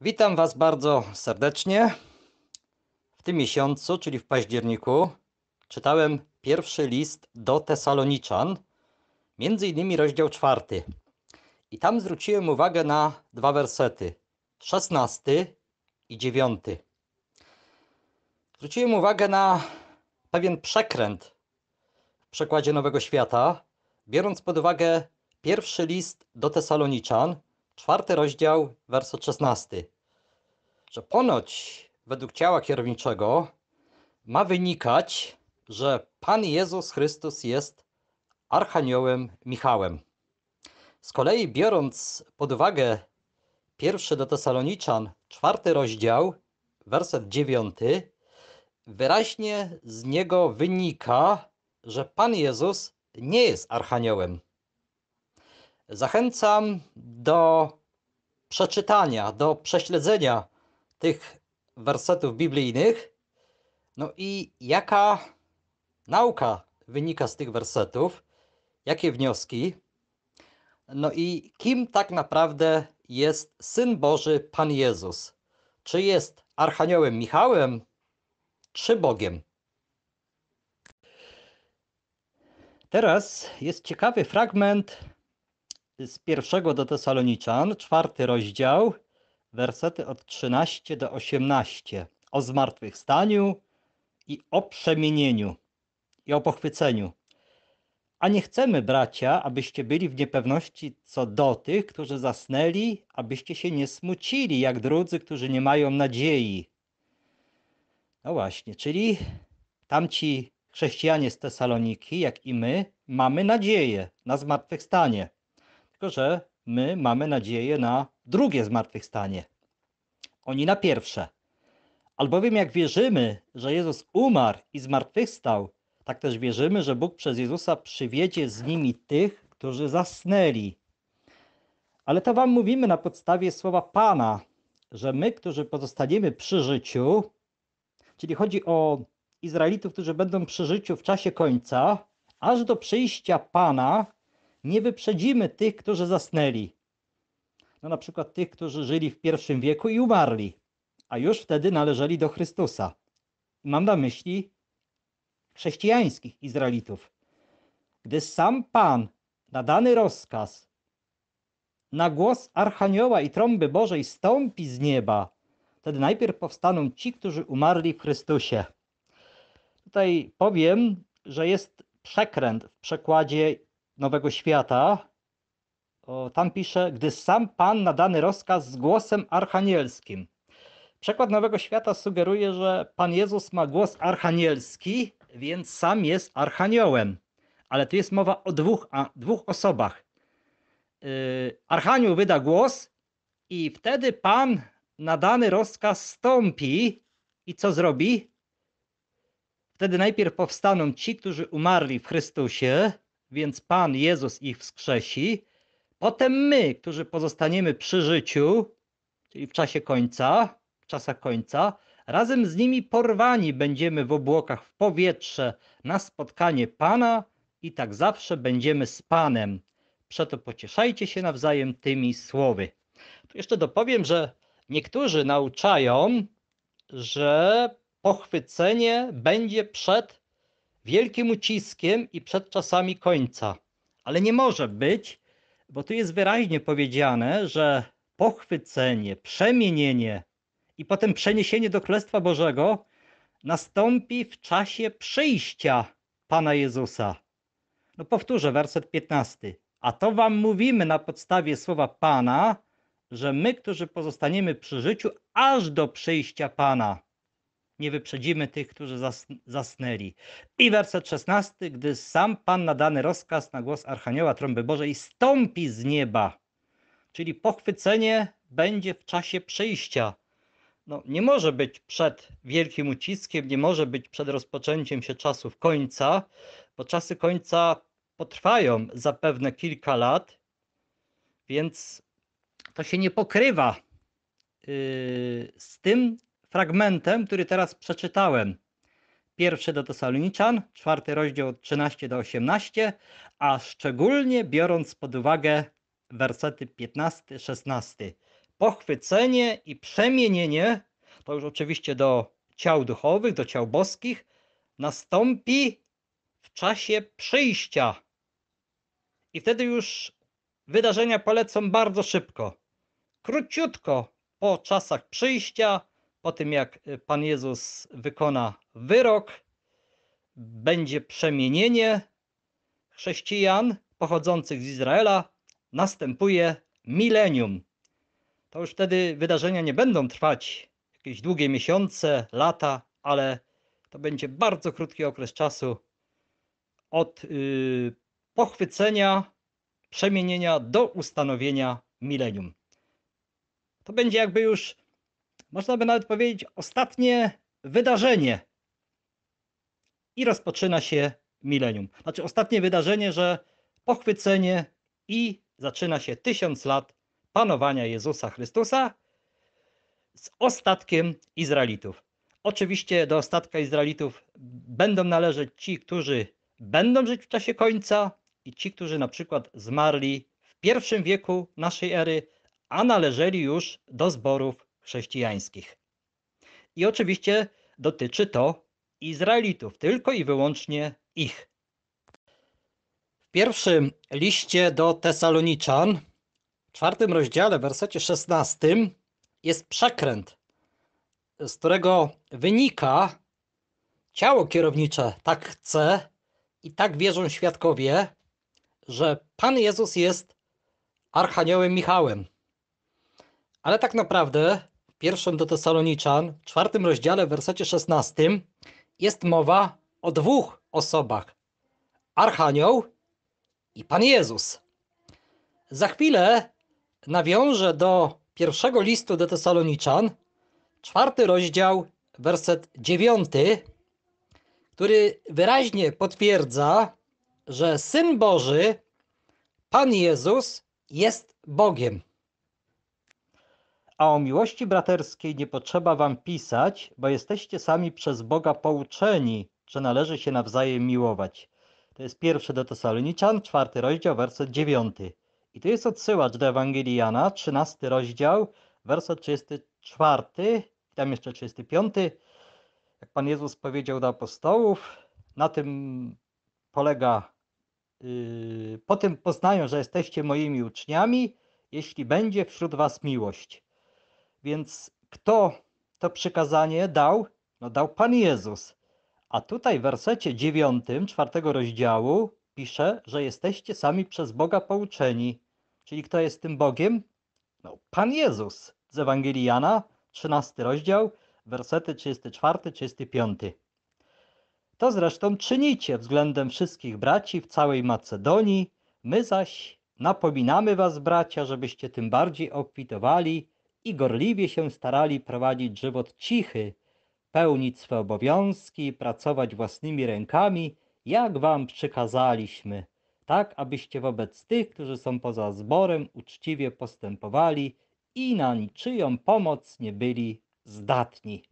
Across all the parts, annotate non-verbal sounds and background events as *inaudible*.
Witam Was bardzo serdecznie. W tym miesiącu, czyli w październiku, czytałem pierwszy list do Tesaloniczan, między innymi rozdział czwarty. I tam zwróciłem uwagę na dwa wersety, szesnasty i dziewiąty. Zwróciłem uwagę na pewien przekręt w przekładzie Nowego Świata, biorąc pod uwagę pierwszy list do Tesaloniczan, czwarty rozdział, werset 16, że ponoć według ciała kierowniczego ma wynikać, że Pan Jezus Chrystus jest archaniołem Michałem. Z kolei biorąc pod uwagę pierwszy do Tesaloniczan, czwarty rozdział, werset dziewiąty, wyraźnie z niego wynika, że Pan Jezus nie jest archaniołem. Zachęcam do przeczytania, do prześledzenia tych wersetów biblijnych. No i jaka nauka wynika z tych wersetów? Jakie wnioski? No i kim tak naprawdę jest Syn Boży, Pan Jezus? Czy jest Archaniołem Michałem, czy Bogiem? Teraz jest ciekawy fragment z pierwszego do Tesaloniczan, czwarty rozdział, wersety od 13 do 18 o zmartwychwstaniu i o przemienieniu i o pochwyceniu. A nie chcemy, bracia, abyście byli w niepewności co do tych, którzy zasnęli, abyście się nie smucili, jak drudzy, którzy nie mają nadziei. No właśnie, czyli tamci chrześcijanie z Tesaloniki, jak i my, mamy nadzieję na zmartwychwstanie. Tylko, że my mamy nadzieję na drugie zmartwychwstanie. Oni na pierwsze. Albowiem jak wierzymy, że Jezus umarł i zmartwychwstał, tak też wierzymy, że Bóg przez Jezusa przywiedzie z nimi tych, którzy zasnęli. Ale to wam mówimy na podstawie słowa Pana, że my, którzy pozostaniemy przy życiu, czyli chodzi o Izraelitów, którzy będą przy życiu w czasie końca, aż do przyjścia Pana, nie wyprzedzimy tych, którzy zasnęli. No na przykład tych, którzy żyli w pierwszym wieku i umarli, a już wtedy należeli do Chrystusa. Mam na myśli chrześcijańskich Izraelitów. Gdy sam Pan nadany rozkaz, na głos Archanioła i trąby Bożej stąpi z nieba, wtedy najpierw powstaną ci, którzy umarli w Chrystusie. Tutaj powiem, że jest przekręt w przekładzie Nowego Świata, tam pisze, gdy sam Pan nadany rozkaz z głosem archanielskim. Przekład Nowego Świata sugeruje, że Pan Jezus ma głos archanielski, więc sam jest archaniołem. Ale tu jest mowa o dwóch, a, dwóch osobach. Yy, Archanioł wyda głos i wtedy Pan nadany rozkaz stąpi i co zrobi? Wtedy najpierw powstaną ci, którzy umarli w Chrystusie, więc Pan Jezus ich wskrzesi, potem my, którzy pozostaniemy przy życiu, czyli w czasie końca, w czasach końca, razem z nimi porwani będziemy w obłokach w powietrze na spotkanie Pana i tak zawsze będziemy z Panem. Przeto pocieszajcie się nawzajem tymi słowy. Tu jeszcze dopowiem, że niektórzy nauczają, że pochwycenie będzie przed wielkim uciskiem i przed czasami końca. Ale nie może być, bo tu jest wyraźnie powiedziane, że pochwycenie, przemienienie i potem przeniesienie do Królestwa Bożego nastąpi w czasie przyjścia Pana Jezusa. No powtórzę, werset 15. A to wam mówimy na podstawie słowa Pana, że my, którzy pozostaniemy przy życiu, aż do przyjścia Pana nie wyprzedzimy tych, którzy zas, zasnęli. I werset 16, gdy sam Pan nadany rozkaz na głos Archanioła Trąby Bożej stąpi z nieba, czyli pochwycenie będzie w czasie przyjścia. No, nie może być przed wielkim uciskiem, nie może być przed rozpoczęciem się czasów końca, bo czasy końca potrwają zapewne kilka lat, więc to się nie pokrywa yy, z tym, fragmentem, który teraz przeczytałem. Pierwszy do Tesaloniczan, czwarty rozdział od 13 do 18, a szczególnie biorąc pod uwagę wersety 15-16. Pochwycenie i przemienienie, to już oczywiście do ciał duchowych, do ciał boskich, nastąpi w czasie przyjścia. I wtedy już wydarzenia polecą bardzo szybko. Króciutko po czasach przyjścia po tym jak y, Pan Jezus wykona wyrok, będzie przemienienie chrześcijan pochodzących z Izraela, następuje milenium. To już wtedy wydarzenia nie będą trwać jakieś długie miesiące, lata, ale to będzie bardzo krótki okres czasu od yy, pochwycenia, przemienienia do ustanowienia milenium. To będzie jakby już można by nawet powiedzieć, ostatnie wydarzenie. I rozpoczyna się milenium. Znaczy ostatnie wydarzenie, że pochwycenie i zaczyna się tysiąc lat panowania Jezusa Chrystusa z ostatkiem Izraelitów. Oczywiście do ostatka Izraelitów będą należeć ci, którzy będą żyć w czasie końca i ci, którzy na przykład zmarli w pierwszym wieku naszej ery, a należeli już do zborów chrześcijańskich. I oczywiście dotyczy to Izraelitów, tylko i wyłącznie ich. W pierwszym liście do Tesaloniczan, w czwartym rozdziale, w wersecie 16, jest przekręt, z którego wynika ciało kierownicze tak chce i tak wierzą świadkowie, że Pan Jezus jest archaniołem Michałem. Ale tak naprawdę pierwszym do Tesaloniczan, w czwartym rozdziale, w wersecie 16, jest mowa o dwóch osobach: Archanioł i Pan Jezus. Za chwilę nawiążę do pierwszego listu do Tesaloniczan, czwarty rozdział, werset dziewiąty, który wyraźnie potwierdza, że Syn Boży, Pan Jezus, jest Bogiem. A o miłości braterskiej nie potrzeba wam pisać, bo jesteście sami przez Boga pouczeni, że należy się nawzajem miłować. To jest pierwszy do Tesaloniczan, czwarty rozdział, werset dziewiąty. I to jest odsyłacz do Ewangelii Jana, trzynasty rozdział, werset i tam jeszcze piąty. Jak Pan Jezus powiedział do apostołów, na tym polega, yy, po tym poznają, że jesteście moimi uczniami, jeśli będzie wśród was miłość. Więc kto to przykazanie dał? No dał Pan Jezus. A tutaj w wersecie 9, czwartego rozdziału pisze, że jesteście sami przez Boga pouczeni. Czyli kto jest tym Bogiem? No, Pan Jezus z Ewangelii Jana, 13 rozdział, wersety 34-35. To zresztą czynicie względem wszystkich braci w całej Macedonii, my zaś napominamy was, bracia, żebyście tym bardziej obfitowali i gorliwie się starali prowadzić żywot cichy, pełnić swe obowiązki, pracować własnymi rękami, jak wam przykazaliśmy, tak abyście wobec tych, którzy są poza zborem, uczciwie postępowali i na niczyją pomoc nie byli zdatni.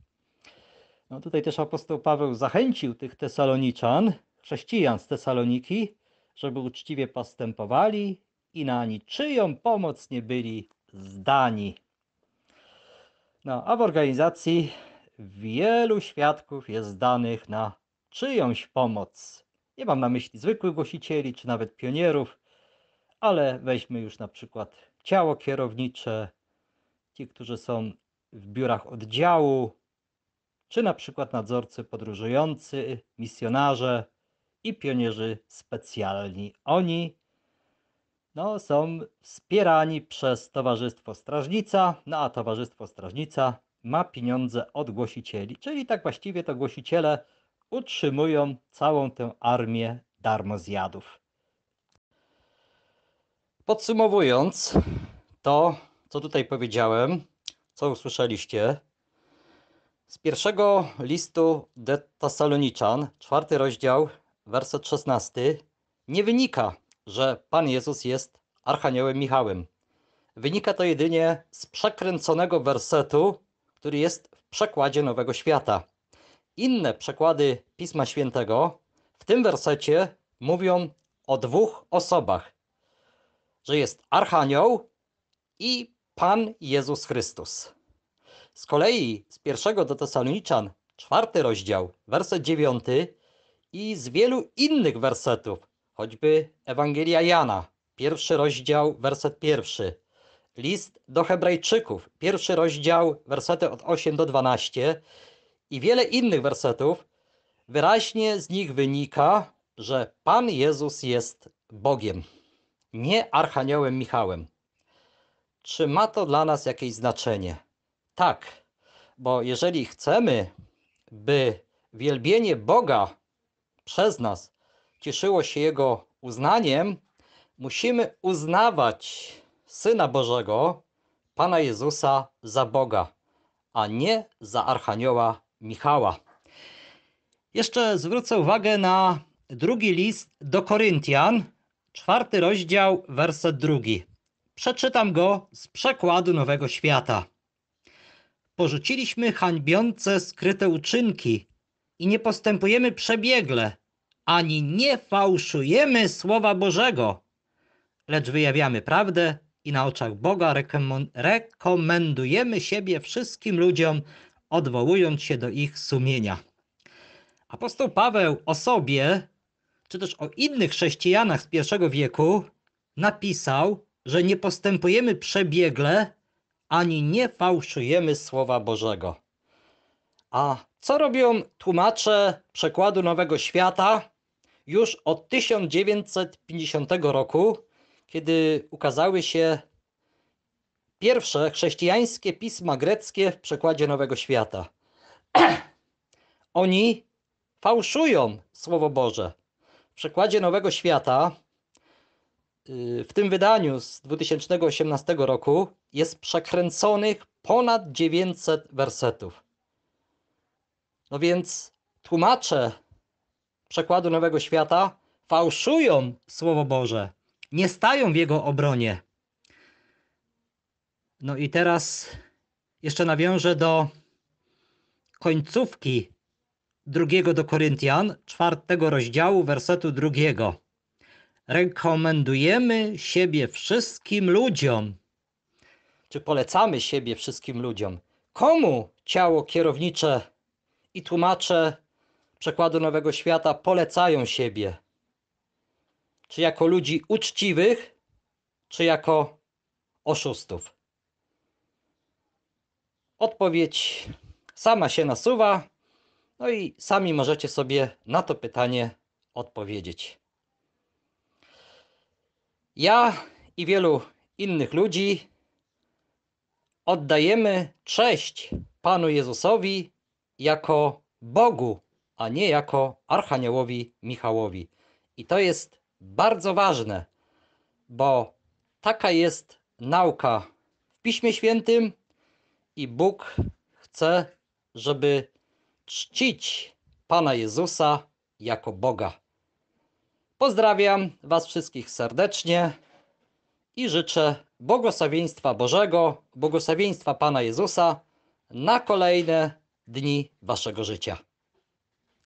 No tutaj też apostoł Paweł zachęcił tych Tesaloniczan, chrześcijan z Tesaloniki, żeby uczciwie postępowali i na niczyją pomoc nie byli zdani. No, a w organizacji wielu świadków jest danych na czyjąś pomoc. Nie mam na myśli zwykłych głosicieli czy nawet pionierów, ale weźmy już na przykład ciało kierownicze, ci, którzy są w biurach oddziału, czy na przykład nadzorcy podróżujący, misjonarze i pionierzy specjalni. Oni no, są wspierani przez Towarzystwo Strażnica, no a Towarzystwo Strażnica ma pieniądze od głosicieli, czyli tak właściwie to głosiciele utrzymują całą tę armię darmozjadów. Podsumowując to, co tutaj powiedziałem, co usłyszeliście, z pierwszego listu de Tesaloniczan, czwarty rozdział, werset 16, nie wynika, że Pan Jezus jest Archaniołem Michałem. Wynika to jedynie z przekręconego wersetu, który jest w przekładzie Nowego Świata. Inne przekłady Pisma Świętego w tym wersecie mówią o dwóch osobach, że jest Archanioł i Pan Jezus Chrystus. Z kolei z pierwszego do Tesaloniczan, czwarty rozdział, werset dziewiąty i z wielu innych wersetów choćby Ewangelia Jana, pierwszy rozdział, werset pierwszy, list do Hebrajczyków, pierwszy rozdział, wersety od 8 do 12 i wiele innych wersetów, wyraźnie z nich wynika, że Pan Jezus jest Bogiem, nie Archaniołem Michałem. Czy ma to dla nas jakieś znaczenie? Tak, bo jeżeli chcemy, by wielbienie Boga przez nas cieszyło się jego uznaniem, musimy uznawać Syna Bożego, Pana Jezusa za Boga, a nie za Archanioła Michała. Jeszcze zwrócę uwagę na drugi list do Koryntian, czwarty rozdział, werset drugi. Przeczytam go z przekładu Nowego Świata. Porzuciliśmy hańbiące skryte uczynki i nie postępujemy przebiegle, ani nie fałszujemy Słowa Bożego, lecz wyjawiamy prawdę i na oczach Boga rekomendujemy siebie wszystkim ludziom, odwołując się do ich sumienia. Apostoł Paweł o sobie, czy też o innych chrześcijanach z pierwszego wieku, napisał, że nie postępujemy przebiegle ani nie fałszujemy Słowa Bożego. A co robią tłumacze przekładu Nowego Świata, już od 1950 roku, kiedy ukazały się pierwsze chrześcijańskie pisma greckie w przekładzie Nowego Świata. *clears throat* Oni fałszują Słowo Boże. W przekładzie Nowego Świata, yy, w tym wydaniu z 2018 roku, jest przekręconych ponad 900 wersetów. No więc tłumacze przekładu Nowego Świata fałszują Słowo Boże, nie stają w jego obronie. No i teraz jeszcze nawiążę do końcówki drugiego do Koryntian, czwartego rozdziału, wersetu drugiego. Rekomendujemy siebie wszystkim ludziom. Czy polecamy siebie wszystkim ludziom? Komu ciało kierownicze i tłumacze przekładu Nowego Świata polecają siebie. Czy jako ludzi uczciwych, czy jako oszustów? Odpowiedź sama się nasuwa, no i sami możecie sobie na to pytanie odpowiedzieć. Ja i wielu innych ludzi oddajemy cześć Panu Jezusowi jako Bogu a nie jako Archaniołowi Michałowi. I to jest bardzo ważne, bo taka jest nauka w Piśmie Świętym i Bóg chce, żeby czcić Pana Jezusa jako Boga. Pozdrawiam Was wszystkich serdecznie i życzę błogosławieństwa Bożego, błogosławieństwa Pana Jezusa na kolejne dni Waszego życia.